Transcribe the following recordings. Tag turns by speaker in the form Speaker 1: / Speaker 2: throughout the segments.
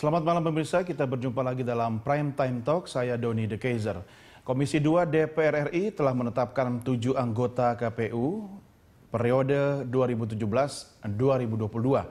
Speaker 1: Selamat malam pemirsa, kita berjumpa lagi dalam Prime Time Talk. Saya Doni De Kaiser. Komisi 2 DPR RI telah menetapkan tujuh anggota KPU periode 2017-2022.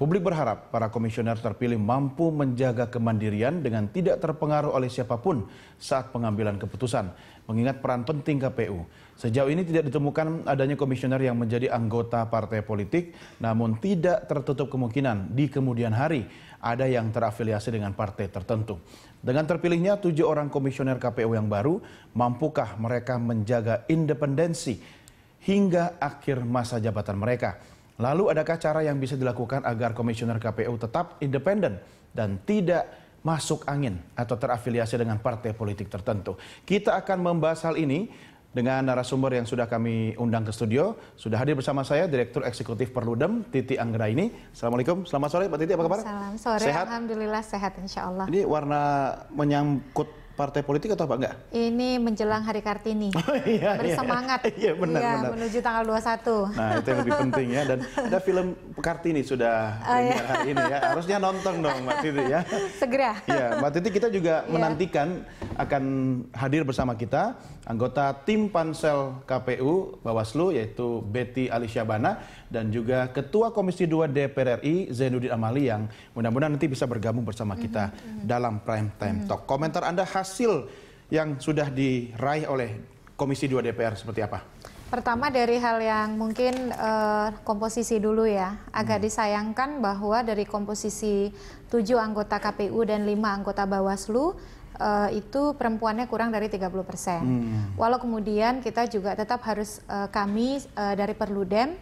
Speaker 1: Publik berharap para komisioner terpilih mampu menjaga kemandirian dengan tidak terpengaruh oleh siapapun saat pengambilan keputusan, mengingat peran penting KPU. Sejauh ini tidak ditemukan adanya komisioner yang menjadi anggota partai politik, namun tidak tertutup kemungkinan di kemudian hari ada yang terafiliasi dengan partai tertentu. Dengan terpilihnya tujuh orang komisioner KPU yang baru, mampukah mereka menjaga independensi hingga akhir masa jabatan mereka? Lalu adakah cara yang bisa dilakukan agar komisioner KPU tetap independen dan tidak masuk angin atau terafiliasi dengan partai politik tertentu? Kita akan membahas hal ini dengan narasumber yang sudah kami undang ke studio. Sudah hadir bersama saya Direktur Eksekutif Perludem, Titi Anggera ini. Assalamualaikum, selamat sore Pak Titi, apa kabar? Salam sore, sehat?
Speaker 2: Alhamdulillah sehat insya Allah. Ini
Speaker 1: warna menyangkut partai politik atau apa enggak?
Speaker 2: Ini menjelang Hari Kartini. Oh, iya, iya. Bersemangat. Iya, iya benar, iya, benar. Menuju tanggal 21. Nah, itu yang lebih penting
Speaker 1: ya. Dan ada film Kartini sudah oh, iya. hari ini ya. Harusnya nonton dong Mbak Titi ya.
Speaker 2: Segera. Iya,
Speaker 1: Mbak Titi kita juga iya. menantikan akan hadir bersama kita anggota tim pansel KPU Bawaslu yaitu Betty Alicia Bana dan juga Ketua Komisi 2 DPR RI Zainuddin Amali yang mudah-mudahan nanti bisa bergabung bersama kita mm -hmm. dalam Prime Time mm -hmm. Talk. Komentar Anda khas hasil yang sudah diraih oleh Komisi 2 DPR seperti apa?
Speaker 2: Pertama dari hal yang mungkin uh, komposisi dulu ya, agak hmm. disayangkan bahwa dari komposisi 7 anggota KPU dan 5 anggota Bawaslu uh, itu perempuannya kurang dari 30 persen. Hmm. Walau kemudian kita juga tetap harus uh, kami uh, dari Perludem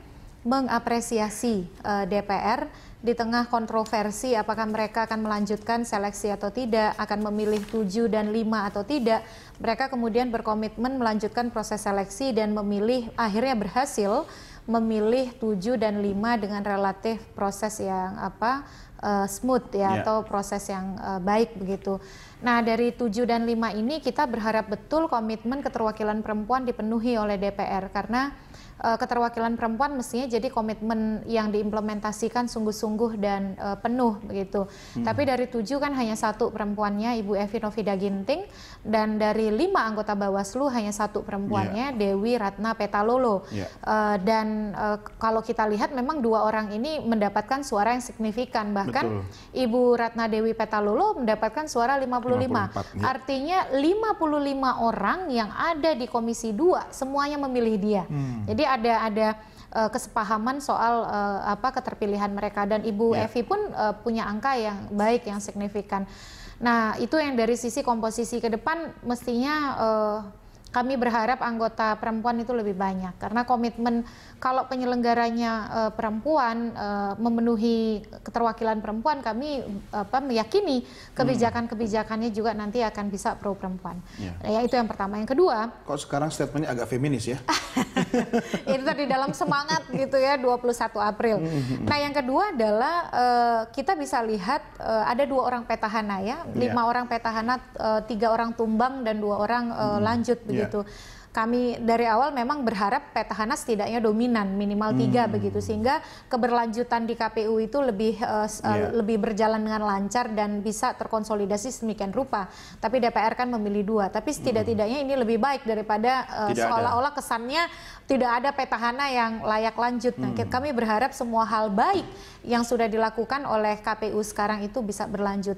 Speaker 2: mengapresiasi uh, eh, DPR di tengah kontroversi apakah mereka akan melanjutkan seleksi atau tidak, akan memilih 7 dan 5 atau tidak. Mereka kemudian berkomitmen melanjutkan proses seleksi dan memilih akhirnya berhasil memilih 7 dan 5 dengan relatif proses yang apa uh, smooth ya yeah. atau proses yang uh, baik begitu. Nah, dari 7 dan 5 ini kita berharap betul komitmen keterwakilan perempuan dipenuhi oleh DPR karena Eh, keterwakilan perempuan mestinya jadi komitmen yang diimplementasikan sungguh-sungguh dan uh, penuh begitu. Hmm. Tapi dari tujuh kan hanya satu perempuannya Ibu Evi Novida Ginting dan dari lima anggota Bawaslu hanya satu perempuannya yeah. Dewi Ratna Petalolo. Yeah. Iya. Uh, dan uh, kalau kita lihat memang dua orang ini mendapatkan suara yang signifikan bahkan Betul. Ibu Ratna Dewi Petalolo mendapatkan suara 55. 54, ya. Artinya 55 orang yang ada di Komisi 2 semuanya memilih dia. Hmm. Jadi ada ada uh, kesepahaman soal uh, apa keterpilihan mereka dan Ibu yeah. Evi pun uh, punya angka yang baik yang signifikan. Nah, itu yang dari sisi komposisi ke depan mestinya uh, kami berharap anggota perempuan itu lebih banyak karena komitmen kalau penyelenggaranya uh, perempuan uh, memenuhi keterwakilan perempuan kami apa meyakini kebijakan-kebijakannya juga nanti akan bisa pro perempuan. Ya. ya itu yang pertama. Yang kedua,
Speaker 1: kok sekarang statementnya agak feminis ya?
Speaker 2: itu tadi dalam semangat gitu ya 21 April. Mm-hmm. Nah yang kedua adalah uh, kita bisa lihat uh, ada dua orang petahana ya, iya. lima yeah. orang petahana, uh, tiga orang tumbang dan dua orang uh, lanjut iya. begitu kami dari awal memang berharap petahana setidaknya dominan minimal tiga hmm. begitu sehingga keberlanjutan di KPU itu lebih uh, eh, yeah. Iya. lebih berjalan dengan lancar dan bisa terkonsolidasi semikian rupa. Tapi DPR kan memilih dua. Tapi setidak-tidaknya hmm. ini lebih baik daripada uh, seolah-olah kesannya tidak ada petahana yang layak lanjut. Nah, hmm. kami berharap semua hal baik yang sudah dilakukan oleh KPU sekarang itu bisa berlanjut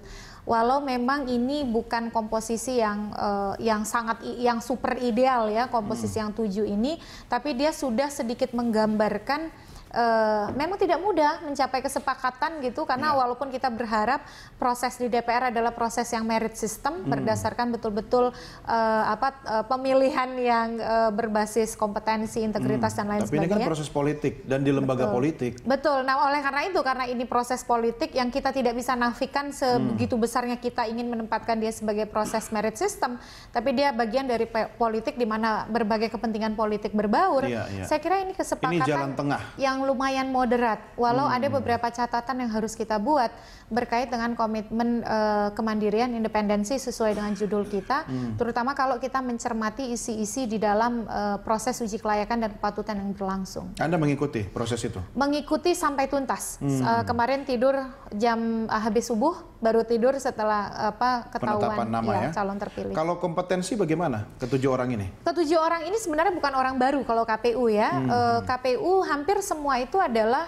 Speaker 2: walau memang ini bukan komposisi yang uh, yang sangat yang super ideal ya komposisi hmm. yang tujuh ini, tapi dia sudah sedikit menggambarkan uh, memang tidak mudah mencapai kesepakatan gitu karena ya. walaupun kita berharap proses di DPR adalah proses yang merit system hmm. berdasarkan betul-betul uh, apa uh, pemilihan yang uh, berbasis kompetensi, integritas hmm. dan lain Tapi sebagainya. Tapi ini kan proses
Speaker 1: politik dan di lembaga betul. politik.
Speaker 2: Betul. Nah, oleh karena itu karena ini proses politik yang kita tidak bisa nafikan sebegitu hmm. besarnya kita ingin menempatkan dia sebagai proses merit system, tapi dia bagian dari politik di mana berbagai kepentingan politik berbaur. Iya, iya. Saya kira ini kesepakatan ini jalan tengah. yang yang lumayan moderat, walau hmm. ada beberapa catatan yang harus kita buat berkait dengan komitmen uh, kemandirian independensi sesuai dengan judul kita, hmm. terutama kalau kita mencermati isi-isi di dalam uh, proses uji kelayakan dan kepatutan yang berlangsung.
Speaker 1: Anda mengikuti proses itu?
Speaker 2: Mengikuti sampai tuntas. Hmm. Uh, kemarin tidur jam uh, habis subuh, baru tidur setelah apa ketahuan nama ya, ya calon terpilih.
Speaker 1: Kalau kompetensi bagaimana ketujuh orang ini?
Speaker 2: Ketujuh orang ini sebenarnya bukan orang baru kalau KPU ya. Hmm. Uh, KPU hampir semua itu adalah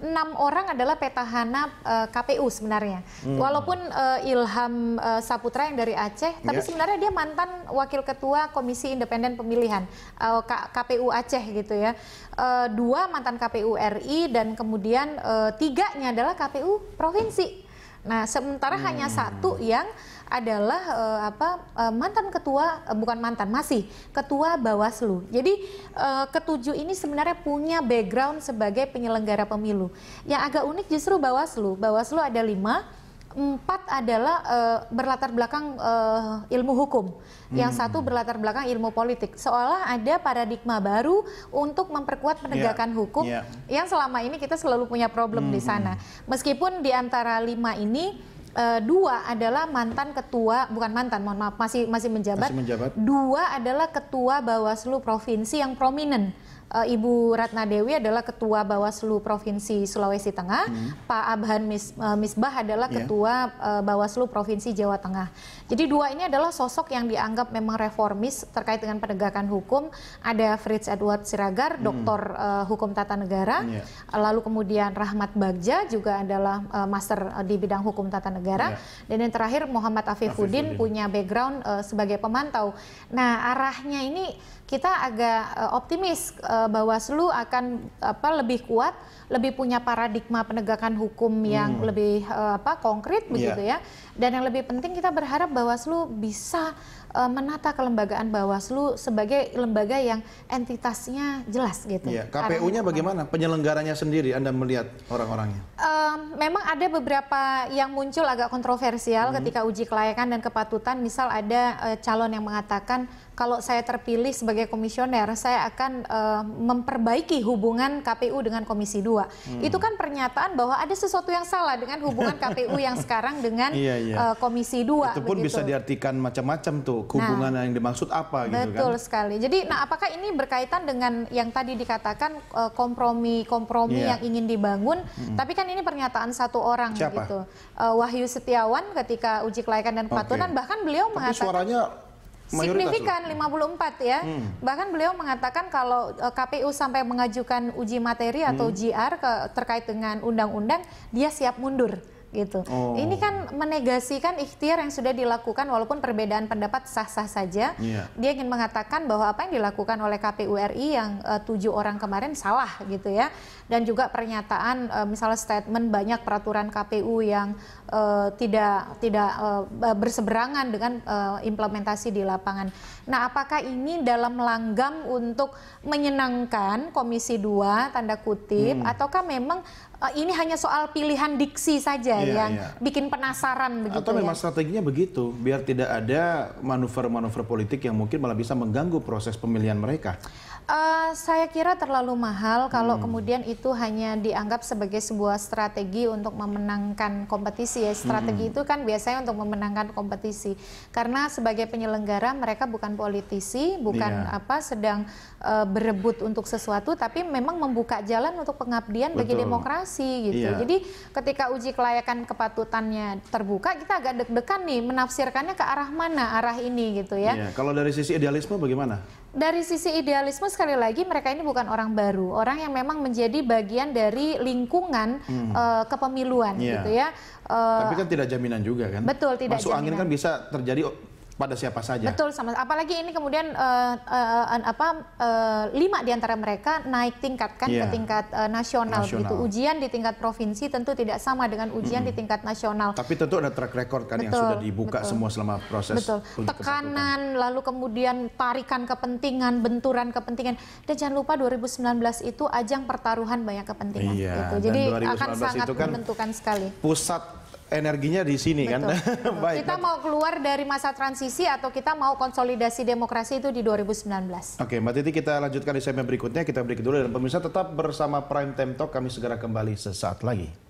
Speaker 2: enam orang adalah petahana uh, KPU KPU sebenarnya. Hmm. Walaupun uh, Ilham uh, Saputra yang dari Aceh, tapi ya. sebenarnya dia mantan wakil ketua Komisi Independen Pemilihan uh, eh, KPU Aceh gitu ya. Uh, dua mantan KPU RI dan kemudian uh, tiganya adalah KPU provinsi. Nah, sementara hmm. hanya satu yang adalah uh, apa uh, mantan ketua uh, bukan mantan masih ketua Bawaslu. Jadi uh, ketujuh ini sebenarnya punya background sebagai penyelenggara pemilu. Yang agak unik justru Bawaslu. Bawaslu ada lima empat adalah uh, berlatar belakang uh, ilmu hukum, hmm. yang satu berlatar belakang ilmu politik. Seolah ada paradigma baru untuk memperkuat penegakan yeah. hukum yeah. yang selama ini kita selalu punya problem hmm. di sana. Hmm. Meskipun di antara lima ini uh, dua adalah mantan ketua bukan mantan mohon maaf masih masih menjabat, masih menjabat. dua adalah ketua Bawaslu provinsi yang prominent Eh, Ibu Ratna Dewi adalah ketua Bawaslu Provinsi Sulawesi Tengah, hmm. Pak Abhan Mis, uh, Misbah adalah yeah. ketua uh, Bawaslu Provinsi Jawa Tengah. Jadi dua ini adalah sosok yang dianggap memang reformis terkait dengan penegakan hukum. Ada Fritz Edward Siragar, hmm. doktor uh, hukum tata negara, yeah. lalu kemudian Rahmat Bagja juga adalah uh, master di bidang hukum tata negara, yeah. dan yang terakhir Muhammad Afifuddin, Afifuddin. punya background uh, sebagai pemantau. Nah arahnya ini kita agak eh, optimis uh, Bawaslu akan apa lebih kuat, lebih punya paradigma penegakan hukum yang hmm. lebih eh, apa konkret iya. begitu ya. Dan yang lebih penting kita berharap Bawaslu bisa menata kelembagaan Bawaslu sebagai lembaga yang entitasnya jelas gitu. Yeah. KPU-nya bagaimana?
Speaker 1: Penyelenggaranya sendiri Anda melihat orang-orangnya?
Speaker 2: Uh, memang ada beberapa yang muncul agak kontroversial hmm. ketika uji kelayakan dan kepatutan. Misal ada uh, calon yang mengatakan kalau saya terpilih sebagai komisioner, saya akan uh, memperbaiki hubungan KPU dengan Komisi 2.
Speaker 1: Hmm. Itu kan
Speaker 2: pernyataan bahwa ada sesuatu yang salah dengan hubungan KPU yang sekarang dengan iya, iya. Uh, Komisi 2. Itu pun bisa
Speaker 1: diartikan macam-macam tuh, hubungan nah, yang dimaksud apa gitu betul kan. Betul
Speaker 2: sekali. Jadi, nah apakah ini berkaitan dengan yang tadi dikatakan kompromi eh, kompromi-kompromi yeah. yang ingin dibangun, hmm. tapi kan ini pernyataan satu orang Siapa? gitu. Uh, Wahyu Setiawan ketika uji kelayakan dan kepatuhan, okay. bahkan beliau tapi mengatakan suaranya
Speaker 1: Mayoritas Signifikan
Speaker 2: 54 ya. Hmm. Bahkan beliau mengatakan kalau e, KPU sampai mengajukan uji materi atau hmm. GR ke, terkait dengan undang-undang, dia siap mundur gitu. Oh. Ini kan menegasikan ikhtiar yang sudah dilakukan walaupun perbedaan pendapat sah-sah saja. Yeah. Dia ingin mengatakan bahwa apa yang dilakukan oleh KPU RI yang eh, tujuh orang kemarin salah gitu ya. Dan juga pernyataan uh, misalnya statement banyak peraturan KPU yang uh, tidak tidak uh, berseberangan dengan uh, implementasi di lapangan. Nah, apakah ini dalam langgam untuk menyenangkan Komisi 2 tanda kutip hmm. ataukah memang uh, ini hanya soal pilihan diksi saja yeah, yang yeah. bikin penasaran begitu. Atau memang ya?
Speaker 1: strateginya begitu, biar tidak ada manuver-manuver politik yang mungkin malah bisa mengganggu proses pemilihan mereka.
Speaker 2: Uh, saya kira terlalu mahal kalau hmm. kemudian itu hanya dianggap sebagai sebuah strategi untuk memenangkan kompetisi ya. Strategi hmm. itu kan biasanya untuk memenangkan kompetisi. Karena sebagai penyelenggara mereka bukan politisi, bukan yeah. apa sedang uh, berebut untuk sesuatu tapi memang membuka jalan untuk pengabdian Betul. bagi demokrasi gitu. Yeah. Jadi ketika uji kelayakan kepatutannya terbuka, kita agak deg-degan nih menafsirkannya ke arah mana arah ini gitu ya. Yeah.
Speaker 1: Kalau dari sisi idealisme bagaimana?
Speaker 2: dari sisi idealisme sekali lagi mereka ini bukan orang baru, orang yang memang menjadi bagian dari lingkungan hmm. uh, kepemiluan yeah. gitu ya. Uh, Tapi kan
Speaker 1: tidak jaminan juga kan. Betul, tidak Masuk jaminan. angin kan bisa terjadi pada siapa saja.
Speaker 2: Betul sama. Apalagi ini kemudian uh, uh, apa uh, lima di antara mereka naik tingkat kan, yeah. ke tingkat uh, nasional, nasional. Gitu. Ujian di tingkat provinsi tentu tidak sama dengan ujian mm -hmm. di tingkat nasional.
Speaker 1: Tapi tentu ada track record kan betul, yang sudah dibuka betul. semua selama proses. Betul. Tekanan
Speaker 2: lalu kemudian tarikan kepentingan, benturan kepentingan. Dan jangan lupa 2019 itu ajang pertaruhan banyak kepentingan yeah. gitu. Jadi akan sangat kan menentukan sekali.
Speaker 1: Pusat energinya di sini kan? betul, kan. Baik. Kita
Speaker 2: mau keluar dari masa transisi atau kita mau konsolidasi demokrasi itu di 2019.
Speaker 1: Oke, Mbak Titi kita lanjutkan di segmen berikutnya. Kita break dulu dan pemirsa tetap bersama Prime Time Talk kami segera kembali sesaat lagi.